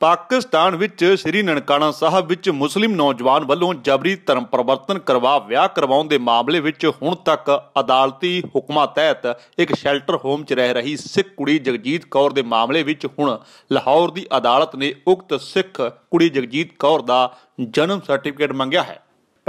ਪਾਕਿਸਤਾਨ ਵਿੱਚ ਸ੍ਰੀ ਨਨਕਾਣਾ ਸਾਹਿਬ ਵਿੱਚ ਮੁਸਲਿਮ ਨੌਜਵਾਨ ਵੱਲੋਂ ਜਬਰੀ ਧਰਮ ਪਰਿਵਰਤਨ ਕਰਵਾ ਵਿਆਹ ਕਰਵਾਉਣ ਦੇ ਮਾਮਲੇ ਵਿੱਚ ਹੁਣ ਤੱਕ ਅਦਾਲਤੀ ਹੁਕਮਾਂ ਤਹਿਤ ਇੱਕ ਸ਼ੈਲਟਰ ਹੋਮ 'ਚ ਰਹਿ ਰਹੀ ਸਿੱਖ ਕੁੜੀ ਜਗਜੀਤ ਕੌਰ ਦੇ ਮਾਮਲੇ ਵਿੱਚ ਹੁਣ ਲਾਹੌਰ ਦੀ ਅਦਾਲਤ ਨੇ ਉਕਤ ਸਿੱਖ ਕੁੜੀ ਜਗਜੀਤ ਕੌਰ ਦਾ ਜਨਮ ਸਰਟੀਫਿਕੇਟ ਮੰਗਿਆ ਹੈ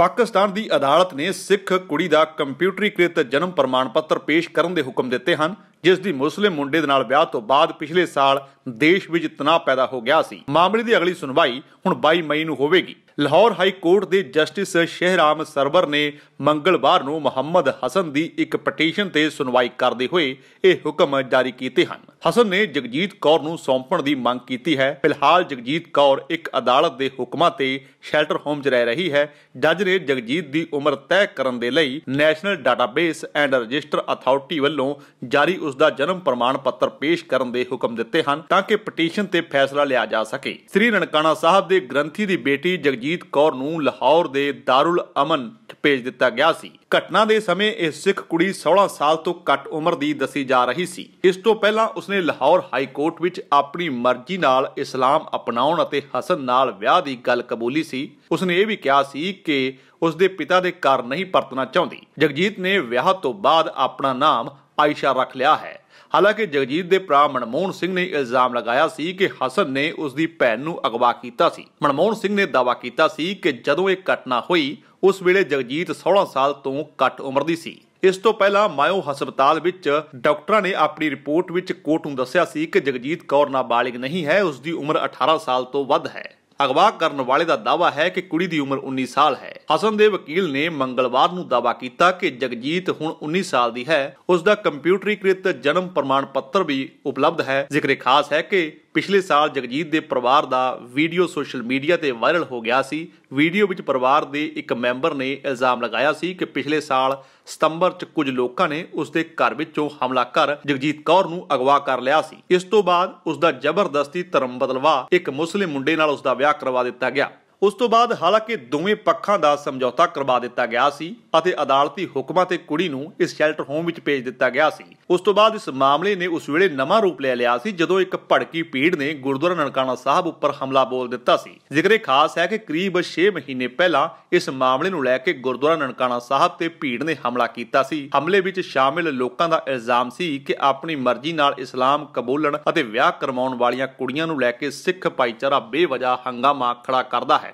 ਪਾਕਿਸਤਾਨ ਦੀ ਅਦਾਲਤ ਨੇ ਸਿੱਖ ਕੁੜੀ ਦਾ ਕੰਪਿਊਟਰੀਕ੍ਰਿਤ ਜਨਮ ਪ੍ਰਮਾਣ ਪੱਤਰ ਪੇਸ਼ ਕਰਨ ਦੇ ਹੁਕਮ ਦਿੱਤੇ ਹਨ ਜਿਸ ਦੀ ਮੁਸਲਿਮ ਮੁੰਡੇ ਦੇ ਨਾਲ ਵਿਆਹ ਤੋਂ ਬਾਅਦ ਪਿਛਲੇ ਸਾਲ ਦੇਸ਼ ਵਿੱਚ ਤਣਾਅ ਪੈਦਾ ਹੋ ਗਿਆ ਸੀ ਮਾਮਲੇ ਦੀ ਅਗਲੀ ਸੁਣਵਾਈ ਹੁਣ 22 ਮਈ ਨੂੰ ਹੋਵੇਗੀ ਲਾਹੌਰ ਹਾਈ ਕੋਰਟ ਦੇ ਜਸਟਿਸ ਸ਼ਹਿਰਾਮ ਸਰਵਰ ਨੇ ਮੰਗਲਵਾਰ ਨੂੰ ਮੁਹੰਮਦ ਹਸਨ ਦੀ ਇੱਕ ਪਟੀਸ਼ਨ ਤੇ ਸੁਣਵਾਈ ਕਰਦੇ ਹੋਏ ਇਹ ਹੁਕਮ ਜਾਰੀ ਕੀਤੇ ਹਨ ਹਸਨ ਨੇ ਜਗਜੀਤ ਕੌਰ ਨੂੰ ਸੌਂਪਣ ਦੀ ਮੰਗ ਕੀਤੀ ਹੈ ਫਿਲਹਾਲ ਜਗਜੀਤ ਕੌਰ ਇੱਕ ਅਦਾਲਤ ਦੇ ਹੁਕਮਾਂ ਤੇ ਸ਼ੈਲਟਰ ਹੋਮ 'ਚ ਰਹਿ ਰਹੀ ਹੈ ਜੱਜ ਨੇ ਜਗਜੀਤ ਦੀ ਉਮਰ ਤੈਅ ਕਰਨ ਦੇ ਲਈ national database and register authority ਵੱਲੋਂ ਜਾਰੀ ਉਸ ਦਾ ਜਨਮ ਪ੍ਰਮਾਣ ਪੱਤਰ ਪੇਸ਼ ਕਰਨ ਦੇ ਹੁਕਮ ਦਿੱਤੇ ਹਨ ਤਾਂ ਕਿ ਪਟੀਸ਼ਨ ਤੇ ਫੈਸਲਾ ਲਿਆ ਜਾ ਸਕੇ ਸ੍ਰੀ ਰਣਕਾਣਾ ਸਾਹਿਬ ਦੇ ਗ੍ਰੰਥੀ ਦੀ ਬੇਟੀ ਜਗਜੀਤ ਕੌਰ ਨੂੰ ਲਾਹੌਰ ਦੇ ਦਾਰੁਲ ਅਮਨ ਭੇਜ ਦਿੱਤਾ ਗਿਆ ਸੀ ਘਟਨਾ ਦੇ ਸਮੇਂ ਇਹ ਸਿੱਖ ਕੁੜੀ 16 ਸਾਲ ਤੋਂ ਘੱਟ ਉਮਰ ਦੀ ਦੱਸੀ ਜਾ ਰਹੀ ਸੀ ਇਸ ਤੋਂ ਪਹਿਲਾਂ ਉਸਨੇ ਲਾਹੌਰ ਹਾਈ ਕੋਰਟ ਵਿੱਚ ਆਪਣੀ ਮਰਜ਼ੀ ਨਾਲ ਇਸਲਾਮ ਅਪਣਾਉਣ ਅਤੇ ਹਸਨ ਨਾਲ ਵਿਆਹ ਦੀ ਗੱਲ ਕਬੂਲੀ ਸੀ ਉਸਨੇ ਇਹ ਵੀ ਕਿਹਾ ਸੀ ਕਿ ਉਸਦੇ ਪਿਤਾ ਦੇ ਘਰ ਨਹੀਂ ਪਰਤਣਾ ਚਾਹੁੰਦੀ ਜਗਜੀਤ ਨੇ ਵਿਆਹ ਤੋਂ ਬਾਅਦ ਆਪਣਾ ਨਾਮ ਆਇਸ਼ਾ ਰੱਖ ਲਿਆ ਹੈ ਹਾਲਾਂਕਿ ਜਗਜੀਤ ਦੇ ਭਰਾ ਮਨਮੋਹਨ ਸਿੰਘ ਨੇ ਇਲਜ਼ਾਮ ਲਗਾਇਆ ਸੀ ਕਿ ਹਸਨ ਨੇ ਉਸ ਦੀ ਭੈਣ ਨੂੰ ਅਗਵਾ ਕੀਤਾ ਸੀ ਮਨਮੋਹਨ ਸਿੰਘ ਨੇ ਦਾਵਾ ਕੀਤਾ ਸੀ ਕਿ ਜਦੋਂ ਇਹ ਘਟਨਾ ਹੋਈ ਉਸ ਵੇਲੇ ਜਗਜੀਤ 16 ਸਾਲ ਤੋਂ ਘੱਟ ਉਮਰ ਦੀ ਸੀ ਇਸ ਤੋਂ ਪਹਿਲਾਂ ਮਾਇਓ ਹਸਪਤਾਲ ਵਿੱਚ ਡਾਕਟਰਾਂ ਨੇ ਆਪਣੀ ਰਿਪੋਰਟ ਵਿੱਚ ਕੋਰਟ ਨੂੰ ਦੱਸਿਆ ਸੀ ਕਿ ਜਗਜੀਤ ਕੌਰ ਨਾਬਾਲਿਗ ਨਹੀਂ ਹੈ ਉਸ ਦੀ ਉਮਰ 18 ਸਾਲ ਤੋਂ ਵੱਧ ਹੈ ਅਗਵਾ ਕਰਨ ਵਾਲੇ ਦਾ ਦਾਵਾ ਹੈ ਕਿ ਕੁੜੀ ਦੀ ਉਮਰ 19 ਸਾਲ ਹੈ ਹਸਨ ਦੇ ਵਕੀਲ ਨੇ ਮੰਗਲਵਾਰ ਨੂੰ ਦਾਵਾ ਕੀਤਾ ਕਿ ਜਗਜੀਤ ਹੁਣ 19 ਸਾਲ ਦੀ ਹੈ ਉਸ ਦਾ ਕੰਪਿਊਟਰੀਕ੍ਰਿਤ ਜਨਮ ਪ੍ਰਮਾਣ ਪੱਤਰ ਵੀ ਉਪਲਬਧ ਹੈ ਜ਼ਿਕਰੇ ਖਾਸ ਹੈ ਕਿ ਪਿਛਲੇ ਸਾਲ ਜਗਜੀਤ ਦੇ ਪਰਿਵਾਰ ਦਾ ਵੀਡੀਓ ਸੋਸ਼ਲ ਮੀਡੀਆ ਤੇ ਵਾਇਰਲ ਹੋ ਗਿਆ ਸੀ ਵੀਡੀਓ ਵਿੱਚ ਪਰਿਵਾਰ ਦੇ ਇੱਕ ਮੈਂਬਰ ਨੇ ਇਲਜ਼ਾਮ ਲਗਾਇਆ ਸੀ ਕਿ ਪਿਛਲੇ ਸਾਲ ਸਤੰਬਰ 'ਚ ਕੁਝ ਲੋਕਾਂ ਨੇ ਉਸ ਦੇ ਘਰ ਵਿੱਚੋਂ ਹਮਲਾ ਕਰ ਜਗਜੀਤ ਕੌਰ ਨੂੰ ਅਗਵਾ ਕਰ ਲਿਆ ਸੀ ਇਸ ਤੋਂ ਬਾਅਦ ਉਸ ਦਾ ਜ਼ਬਰਦਸਤੀ ਧਰਮ ਬਦਲਵਾ ਇੱਕ ਮੁਸਲਿਮ ਮੁੰਡੇ ਨਾਲ ਉਸ ਦਾ ਵਿਆਹ ਕਰਵਾ ਦਿੱਤਾ ਗਿਆ ਉਸ ਤੋਂ ਬਾਅਦ ਹਾਲਾਂਕਿ ਦੋਵੇਂ ਪੱਖਾਂ ਦਾ ਸਮਝੌਤਾ ਕਰਵਾ ਦਿੱਤਾ ਗਿਆ ਸੀ ਅਤੇ ਅਦਾਲਤੀ ਹੁਕਮਾਂ ਤੇ ਕੁੜੀ ਨੂੰ ਇਸ ਸ਼ੈਲਟਰ ਹੋਮ ਵਿੱਚ ਭੇਜ ਦਿੱਤਾ ਗਿਆ ਸੀ ਉਸ ਤੋਂ ਬਾਅਦ ਇਸ ਮਾਮਲੇ ਨੇ ਉਸ ਵੇਲੇ ਨਵਾਂ ਰੂਪ ਲੈ ਲਿਆ ਸੀ ਜਦੋਂ ਇੱਕ ਭੜਕੀ ਪੀੜ ਨੇ ਗੁਰਦੁਆਰਾ ਨਨਕਾਣਾ ਸਾਹਿਬ ਉੱਪਰ ਹਮਲਾ ਬੋਲ ਦਿੱਤਾ ਸੀ ਜ਼ਿਕਰੇ ਖਾਸ ਹੈ ਕਿ ਕਰੀਬ 6 ਮਹੀਨੇ ਪਹਿਲਾਂ ਇਸ ਮਾਮਲੇ ਨੂੰ ਲੈ ਕੇ ਗੁਰਦੁਆਰਾ ਨਨਕਾਣਾ ਸਾਹਿਬ ਤੇ ਭੀੜ ਨੇ ਹਮਲਾ ਕੀਤਾ ਸੀ ਹਮਲੇ ਵਿੱਚ ਸ਼ਾਮਿਲ ਲੋਕਾਂ ਦਾ ਇਲਜ਼ਾਮ ਸੀ ਕਿ ਆਪਣੀ ਮਰਜ਼ੀ ਨਾਲ ਇਸਲਾਮ ਕਬੂਲਣ ਅਤੇ ਵਿਆਹ ਕਰਵਾਉਣ ਵਾਲੀਆਂ ਕੁੜੀਆਂ ਨੂੰ ਲੈ ਕੇ ਸਿੱਖ ਭਾਈਚਾਰਾ ਬੇਵਜਾ ਹੰਗਾਮਾ ਖੜਾ ਕਰਦਾ ਹੈ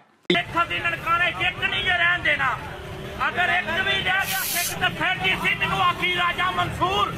ਨਹੀਂ ਰਹਿਣ ਦੇਣਾ ਅਗਰ ਇੱਕ ਵੀ ਰਹਿ ਗਿਆ ਸਿੱਖ ਤਾਂ ਫਿਰ ਜੀ ਸਿੰਘ ਨੂੰ ਆਖੀ ਰਾਜਾ ਮਨਸੂਰ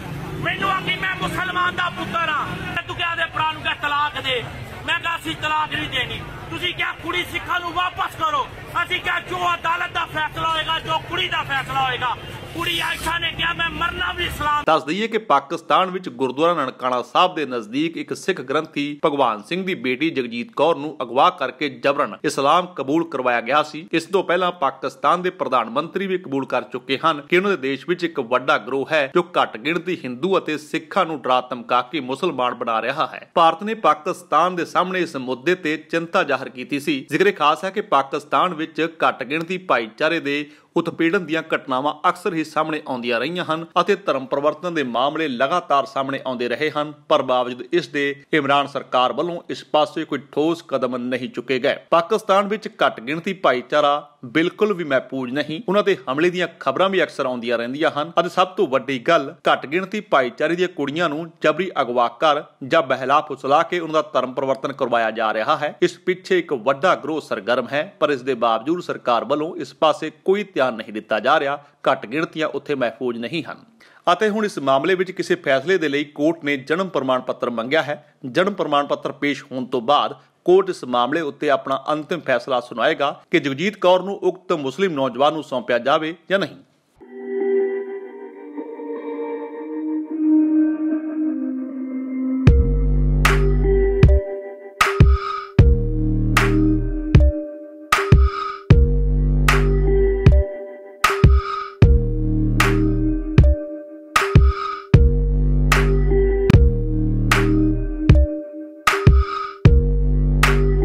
ਮੈਨੂੰ ਆਖੀ ਮੈਂ ਮੁਸਲਮਾਨ ਦਾ ਪੁੱਤਰ ਆ ਤੂੰ ਕਿਹਾ ਦੇ ਪ੍ਰਾਣ ਨੂੰ ਕਹ ਤਲਾਕ ਦੇ ਮੈਂ ਕਿਹਾ ਅਸੀਂ ਤਲਾਕ ਨਹੀਂ ਦੇਣੀ ਤੁਸੀਂ ਕਿਹਾ ਕੁੜੀ ਸਿੱਖਾਂ ਨੂੰ ਵਾਪਸ ਕਰੋ ਅਸੀਂ ਕਿਹਾ ਜੋ ਅਦਾਲਤ ਦਾ ਫੈਸਲਾ ਹੋਏਗਾ ਜੋ ਕੁੜੀ ਦਾ ਫੈਸਲਾ ਹੋਏਗਾ ਕੁੜੀ ਆਇਸ਼ਾ ਨੇ ਕਿਹਾ ਮੈਂ ਮਰਨਾ ਵੀ ਇਸਲਾਮ ਦੱਸ ਦਈਏ ਕਿ ਪਾਕਿਸਤਾਨ ਵਿੱਚ ਗੁਰਦੁਆਰਾ ਨਨਕਾਣਾ ਸਾਹਿਬ ਦੇ ਨਜ਼ਦੀਕ ਇੱਕ ਸਿੱਖ ਗ੍ਰੰਥੀ ਭਗਵਾਨ ਸਿੰਘ ਦੀ ਬੇਟੀ ਜਗਜੀਤ ਕੌਰ ਨੂੰ ਅਗਵਾ ਕਰਕੇ ਜਬਰਨ ਇਸਲਾਮ ਕਬੂਲ ਕਰਵਾਇਆ ਗਿਆ ਸੀ ਇਸ ਤੋਂ ਪਹਿਲਾਂ ਪਾਕਿਸਤਾਨ ਦੇ ਪ੍ਰਧਾਨ ਮੰਤਰੀ ਵੀ ਕਬੂਲ ਕਰ ਚੁੱਕੇ ਹਨ ਕਿ ਉਹਨਾਂ ਦੇ ਦੇਸ਼ ਵਿੱਚ ਇੱਕ ਵੱਡਾ ਗਰੋਹ ਹੈ ਜੋ ਘੱਟ ਗਿਣਤੀ ਹਿੰਦੂ ਅਤੇ ਸਿੱਖਾਂ ਨੂੰ ਡਰਾ ਧਮਕਾ ਕੇ ਮੁਸਲਮਾਨ ਬਣਾ ਰਿਹਾ ਹੈ ਭਾਰਤ ਨੇ ਪਾਕਿਸਤਾਨ ਦੇ ਸਾਹਮਣੇ ਇਸ ਮੁੱਦੇ ਤੇ ਚਿੰਤਾ ਜ਼ਾਹਰ ਕੀਤੀ ਸੀ ਜ਼ਿਕਰ ਖਾਸ ਹੈ ਕਿ ਪਾਕਿਸਤਾਨ ਵਿੱਚ ਘੱਟ ਗਿਣਤੀ ਭਾਈਚਾਰੇ ਦੇ ਉਤਪੀੜਨ ਦੀਆਂ ਘਟਨਾਵਾਂ ਅਕਸਰ ਹੀ ਸਾਹਮਣੇ ਆਉਂਦੀਆਂ ਰਹੀਆਂ ਹਨ ਅਤੇ ਧਰਮ ਪਰਿਵਰਤਨ ਦੇ ਮਾਮਲੇ ਲਗਾਤਾਰ ਸਾਹਮਣੇ ਆਉਂਦੇ ਰਹੇ ਹਨ ਪਰ ਬਾਵਜੂਦ ਇਸ ਦੇ ਇਮਰਾਨ ਸਰਕਾਰ ਵੱਲੋਂ ਇਸ ਪਾਸੇ ਕੋਈ ਠੋਸ ਕਦਮ ਨਹੀਂ ਚੁੱਕੇ ਗਏ ਪਾਕਿਸਤਾਨ ਵਿੱਚ ਘੱਟ ਗਿਣਤੀ ਭਾਈਚਾਰਾ ਬਿਲਕੁਲ ਵੀ ਮਹਿਪੂਜ ਨਹੀਂ ਉਹਨਾਂ ਤੇ ਹਮਲੇ ਦੀਆਂ ਖਬਰਾਂ ਵੀ ਅਕਸਰ ਆਉਂਦੀਆਂ ਰਹਿੰਦੀਆਂ ਹਨ ਅਤੇ ਸਭ ਤੋਂ ਵੱਡੀ ਗੱਲ ਘੱਟ ਗਿਣਤੀ ਭਾਈਚਾਰੇ ਦੀਆਂ ਕੁੜੀਆਂ ਨੂੰ ਜਬਰੀ ਅਗਵਾ ਕਰ ਜਾਂ ਬਹਿਲਾ ਫੁਸਲਾ ਕੇ ਉਹਨਾਂ ਦਾ ਧਰਮ ਪਰਿਵਰਤਨ ਕਰਵਾਇਆ ਜਾ ਰਿਹਾ ਹੈ ਇਸ ਪਿੱਛੇ ਇੱਕ ਵੱਡਾ ਗਰੋਹ ਸਰਗਰਮ ਹੈ ਪਰ ਇਸ ਦੇ ਬਾਵਜੂਦ ਸਰਕਾਰ ਵੱਲੋਂ ਇਸ ਪਾਸੇ ਕੋਈ ਧਿਆਨ ਨਹੀਂ ਦਿੱਤਾ ਜਾ ਰਿਹਾ ਘੱਟ ਗਿਣਤੀਆਂ ਉੱਥੇ ਮਹਿਫੂਜ਼ ਨਹੀਂ ਹਨ ਅਤੇ ਹੁਣ ਇਸ ਮਾਮਲੇ ਵਿੱਚ ਕਿਸੇ ਫੈਸਲੇ ਦੇ ਲਈ ਕੋਰਟ ਨੇ ਜਨਮ ਪ੍ਰਮਾਣ ਪੱਤਰ ਮੰਗਿਆ ਹੈ ਜਨਮ ਪ੍ਰਮਾਣ ਪੱਤਰ ਪੇਸ਼ ਹੋਣ ਤੋਂ ਬਾਅਦ ਕੋਰਟ ਇਸ ਮਾਮਲੇ ਉੱਤੇ ਆਪਣਾ ਅੰਤਿਮ ਫੈਸਲਾ ਸੁਣਾਏਗਾ ਕਿ ਜਗਜੀਤ ਕੌਰ ਨੂੰ ਉਕਤ ਮੁਸਲਿਮ ਨੌਜਵਾਨ ਨੂੰ ਸੌਂਪਿਆ ਜਾਵੇ ਜਾਂ ਨਹੀਂ